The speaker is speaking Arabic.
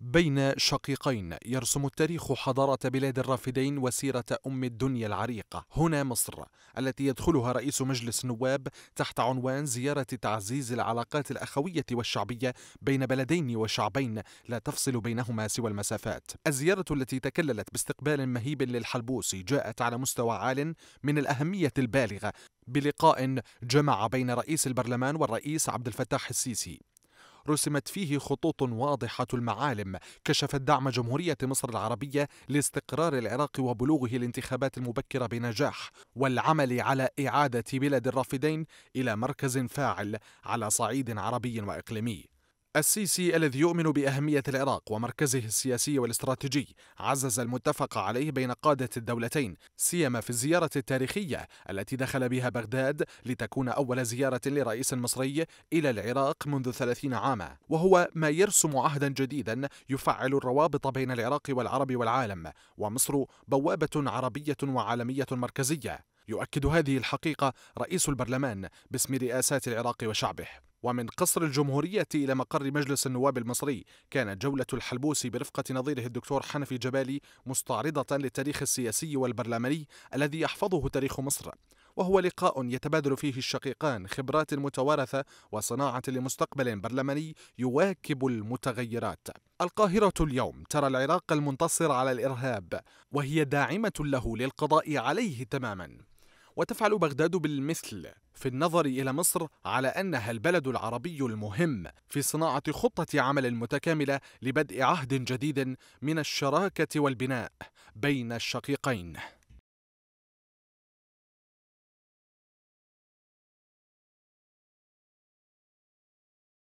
بين شقيقين يرسم التاريخ حضارة بلاد الرافدين وسيرة أم الدنيا العريقة هنا مصر التي يدخلها رئيس مجلس النواب تحت عنوان زيارة تعزيز العلاقات الأخوية والشعبية بين بلدين وشعبين لا تفصل بينهما سوى المسافات الزيارة التي تكللت باستقبال مهيب للحلبوسي جاءت على مستوى عال من الأهمية البالغة بلقاء جمع بين رئيس البرلمان والرئيس عبد الفتاح السيسي رسمت فيه خطوط واضحة المعالم كشفت دعم جمهورية مصر العربية لاستقرار العراق وبلوغه الانتخابات المبكرة بنجاح والعمل على إعادة بلاد الرافدين إلى مركز فاعل على صعيد عربي وإقليمي السيسي الذي يؤمن بأهمية العراق ومركزه السياسي والاستراتيجي عزز المتفق عليه بين قادة الدولتين سيما في الزيارة التاريخية التي دخل بها بغداد لتكون أول زيارة لرئيس مصري إلى العراق منذ ثلاثين عاما وهو ما يرسم عهدا جديدا يفعل الروابط بين العراق والعرب والعالم ومصر بوابة عربية وعالمية مركزية يؤكد هذه الحقيقة رئيس البرلمان باسم رئاسات العراق وشعبه ومن قصر الجمهورية إلى مقر مجلس النواب المصري كانت جولة الحلبوسي برفقة نظيره الدكتور حنفي جبالي مستعرضة للتاريخ السياسي والبرلماني الذي يحفظه تاريخ مصر وهو لقاء يتبادل فيه الشقيقان خبرات متوارثة وصناعة لمستقبل برلماني يواكب المتغيرات القاهرة اليوم ترى العراق المنتصر على الإرهاب وهي داعمة له للقضاء عليه تماماً وتفعل بغداد بالمثل في النظر إلى مصر على أنها البلد العربي المهم في صناعة خطة عمل متكاملة لبدء عهد جديد من الشراكة والبناء بين الشقيقين